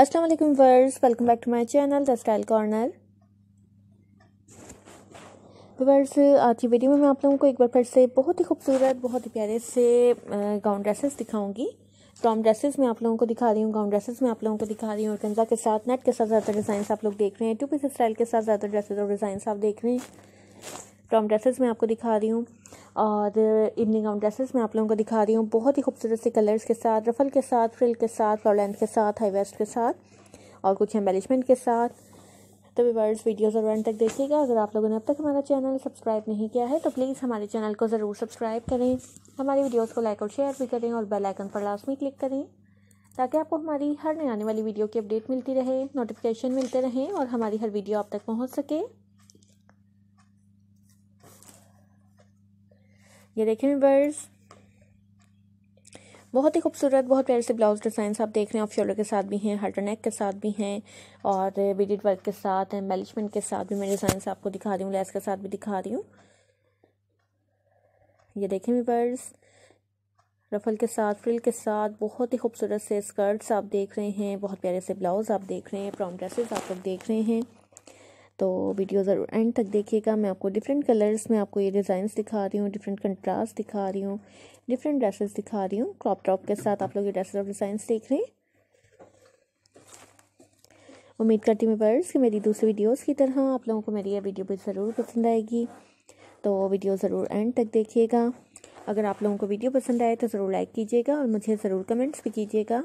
अस्सलाम वालेकुम वर्स welcome back to my channel the style corner वर्स आज की वीडियो में मैं आप लोगों को एक बार फिर से बहुत ही खूबसूरत बहुत ही प्यारे से गाउन ड्रेसेस दिखाऊंगी टॉम तो ड्रेसेस में आप लोगों को दिखा रही हूँ गाउन ड्रेसेस में आप लोगों को दिखा रही हूँ कंजा के साथ नेट के साथ ज्यादा डिज़ाइन आप लोग देख रहे हैं टू पीस स्टाइल के साथ ज्यादा ड्रेसेज और डिज़ाइन आप देख रहे हैं टॉम तो ड्रेसेस में आपको दिखा रही हूँ और इवनिंग आउट ड्रेसेस मैं आप लोगों को दिखा रही हूँ बहुत ही खूबसूरत से कलर्स के साथ रफल के साथ फ्रिल के साथ फ्लॉलेंथ के साथ हाई वेस्ट के साथ और कुछ एम्बेलिशमेंट के साथ तो वीवर्स वीडियोस और वन तक देखिएगा अगर आप लोगों ने अब तक हमारा चैनल सब्सक्राइब नहीं किया है तो प्लीज़ हमारे चैनल को ज़रूर सब्सक्राइब करें हमारी वीडियोस को लाइक और शेयर भी करें और बेल आइकन पर में क्लिक करें ताकि आपको हमारी हर नई आने वाली वीडियो की अपडेट मिलती रहे नोटिफिकेशन मिलते रहें और हमारी हर वीडियो आप तक पहुँच सके ये देखें वर्स बहुत ही खूबसूरत बहुत प्यारे से ब्लाउज डिजाइन आप देख रहे हैं ऑफ शोल्डर के साथ भी हैं हटर नेक के साथ भी हैं और बीडिड वर्क के साथ एम्बेलिशमेंट के साथ भी मैं डिजाइन आपको दिखा रही हूँ लेस के साथ भी दिखा रही हूँ ये देखें बर्स रफल के साथ फ्रिल के साथ बहुत ही खूबसूरत से स्कर्ट्स आप देख रहे हैं बहुत प्यारे से ब्लाउज आप देख रहे हैं प्रॉम ड्रेसेस आप लोग देख रहे हैं तो वीडियो ज़रूर एंड तक देखिएगा मैं आपको डिफरेंट कलर्स में आपको ये डिज़ाइंस दिखा रही हूँ डिफरेंट कंट्रास्ट दिखा रही हूँ डिफरेंट ड्रेसेस दिखा रही हूँ क्रॉप टॉप के साथ आप लोग ये ड्रेसेस और डिज़ाइंस देख रहे हैं उम्मीद करती हूँ बर्स कि मेरी दूसरी वीडियोज़ की तरह आप लोगों को मेरी यह वीडियो भी ज़रूर पसंद आएगी तो वीडियो ज़रूर एंड तक देखिएगा अगर आप लोगों को वीडियो पसंद आए तो ज़रूर लाइक कीजिएगा और मुझे ज़रूर कमेंट्स भी कीजिएगा